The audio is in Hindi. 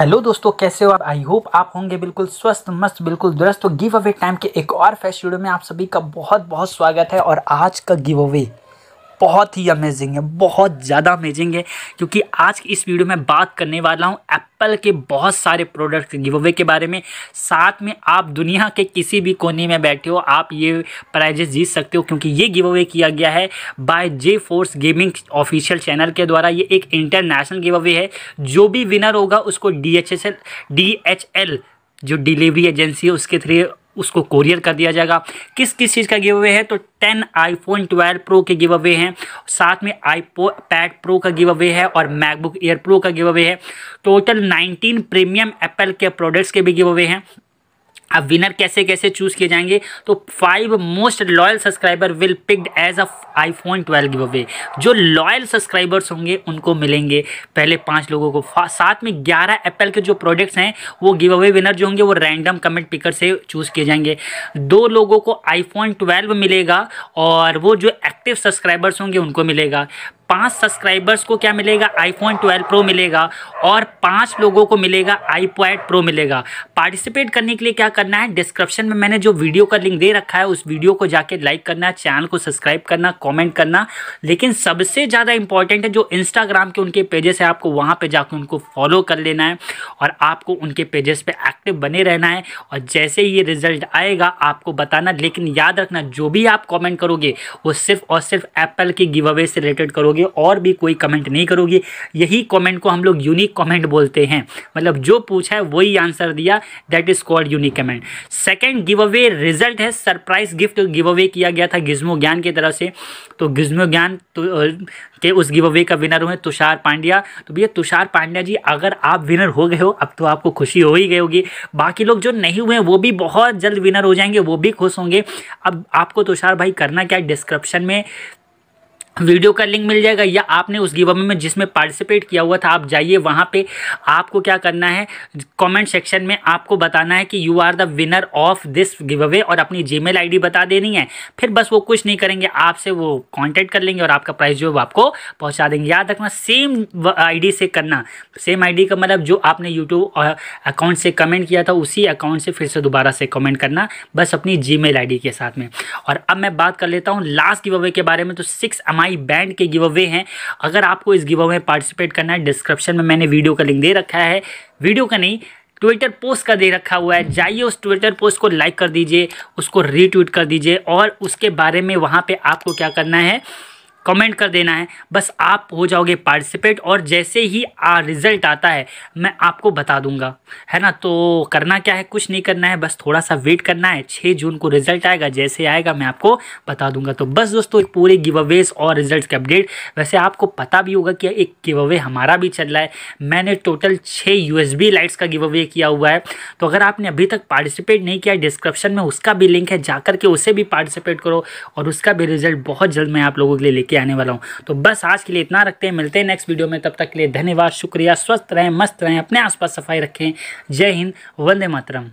हेलो दोस्तों कैसे हो आप आई होप आप होंगे बिल्कुल स्वस्थ मस्त बिल्कुल दुरुस्त गिव अवे टाइम के एक और फैश वीडियो में आप सभी का बहुत बहुत स्वागत है और आज का गिव अवे बहुत ही अमेजिंग है बहुत ज़्यादा अमेजिंग है क्योंकि आज की इस वीडियो में बात करने वाला हूँ एप्पल के बहुत सारे प्रोडक्ट गिवे के बारे में साथ में आप दुनिया के किसी भी कोने में बैठे हो आप ये प्राइजेस जीत सकते हो क्योंकि ये अवे किया गया है by J force gaming official channel के द्वारा ये एक इंटरनेशनल अवे है जो भी विनर होगा उसको D H S L D H L जो डिलीवरी एजेंसी है उसके थ्री उसको कोरियर कर दिया जाएगा किस किस चीज़ का गिव अवे है तो टेन आईफोन ट्वेल्व प्रो के गिव अवे हैं साथ में आई पैड प्रो का गिव अवे है और मैकबुक एयर प्रो का गिव अवे है टोटल नाइनटीन प्रीमियम एप्पल के प्रोडक्ट्स के भी गिव अवे हैं अब विनर कैसे कैसे चूज किए जाएंगे तो five most loyal subscriber will picked as a iPhone 12 giveaway जो लॉयल सब्सक्राइबर्स होंगे उनको मिलेंगे पहले पांच लोगों को साथ में ग्यारह एप्पल के जो प्रोडक्ट्स हैं वो गिव अवे विनर जो होंगे वो रैंडम कमेंट पिकर से चूज किए जाएंगे दो लोगों को आईफोन 12 मिलेगा और वो जो एक्टिव सब्सक्राइबर्स होंगे उनको मिलेगा पाँच सब्सक्राइबर्स को क्या मिलेगा आईफोन 12 प्रो मिलेगा और पाँच लोगों को मिलेगा आईपैड प्रो मिलेगा पार्टिसिपेट करने के लिए क्या करना है डिस्क्रिप्शन में मैंने जो वीडियो का लिंक दे रखा है उस वीडियो को जाके लाइक करना चैनल को सब्सक्राइब करना कॉमेंट करना लेकिन सबसे ज़्यादा इंपॉर्टेंट है जो इंस्टाग्राम के उनके पेजेस है आपको वहाँ पर जाकर उनको फॉलो कर लेना है और आपको उनके पेजेस पर पे एक्टिव बने रहना है और जैसे ही ये रिजल्ट आएगा आपको बताना लेकिन याद रखना जो भी आप कॉमेंट करोगे वो सिर्फ और सिर्फ एप्पल की गिव अवे से रिलेटेड करोगे करोगे और भी कोई कमेंट नहीं करोगे यही कमेंट को हम लोग यूनिक कमेंट बोलते हैं मतलब जो पूछा है वही आंसर दिया that is called unique comment second giveaway result है सरप्राइज गिफ्ट गिव अवे किया गया था गिज्मो ज्ञान की तरफ से तो गिज्मो ज्ञान तो, के उस गिव अवे का विनर हुए तुषार पांड्या तो भैया तुषार पांड्या जी अगर आप विनर हो गए हो अब तो आपको खुशी हो ही गई होगी बाकी लोग जो नहीं हुए वो भी बहुत जल्द विनर हो जाएंगे वो भी खुश होंगे अब आपको तुषार भाई करना क्या डिस्क्रिप्शन में वीडियो का लिंक मिल जाएगा या आपने उस गिवे में जिसमें पार्टिसिपेट किया हुआ था आप जाइए वहाँ पे आपको क्या करना है कमेंट सेक्शन में आपको बताना है कि you are the winner of this giveaway और अपनी जीमेल आईडी बता देनी है फिर बस वो कुछ नहीं करेंगे आपसे वो कांटेक्ट कर लेंगे और आपका प्राइस जो है वो आपको पहुँचा देंगे याद रखना सेम आई से करना सेम आई का मतलब जो आपने यूट्यूब अकाउंट से कमेंट किया था उसी अकाउंट से फिर से दोबारा से कमेंट करना बस अपनी जी मेल के साथ में और अब मैं बात कर लेता हूँ लास्ट गिव अवे के बारे में तो सिक्स अमाइ माई बैंड के गिव अवे हैं अगर आपको इस गिव अवे में पार्टिसिपेट करना है डिस्क्रिप्शन में मैंने वीडियो का लिंक दे रखा है वीडियो का नहीं ट्विटर पोस्ट का दे रखा हुआ है जाइए उस ट्विटर पोस्ट को लाइक कर दीजिए उसको रीट्वीट कर दीजिए और उसके बारे में वहाँ पे आपको क्या करना है कमेंट कर देना है बस आप हो जाओगे पार्टिसिपेट और जैसे ही आ रिज़ल्ट आता है मैं आपको बता दूंगा है ना तो करना क्या है कुछ नहीं करना है बस थोड़ा सा वेट करना है छः जून को रिज़ल्ट आएगा जैसे आएगा मैं आपको बता दूंगा तो बस दोस्तों एक पूरे गिव अवेज और रिज़ल्ट के अपडेट वैसे आपको पता भी होगा कि एक गिव अवे हमारा भी चल रहा है मैंने टोटल छः यू लाइट्स का गिव अवे किया हुआ है तो अगर आपने अभी तक पार्टिसिपेट नहीं किया डिस्क्रिप्शन में उसका भी लिंक है जा के उसे भी पार्टिसिपेट करो और उसका भी रिज़ल्ट बहुत जल्द मैं आप लोगों के लिए लेके लेके आने वाला हूँ तो बस आज के लिए इतना रखते हैं मिलते हैं नेक्स्ट वीडियो में तब तक के लिए धन्यवाद शुक्रिया स्वस्थ रहें मस्त रहें अपने आसपास सफाई रखें जय हिंद वंदे मातरम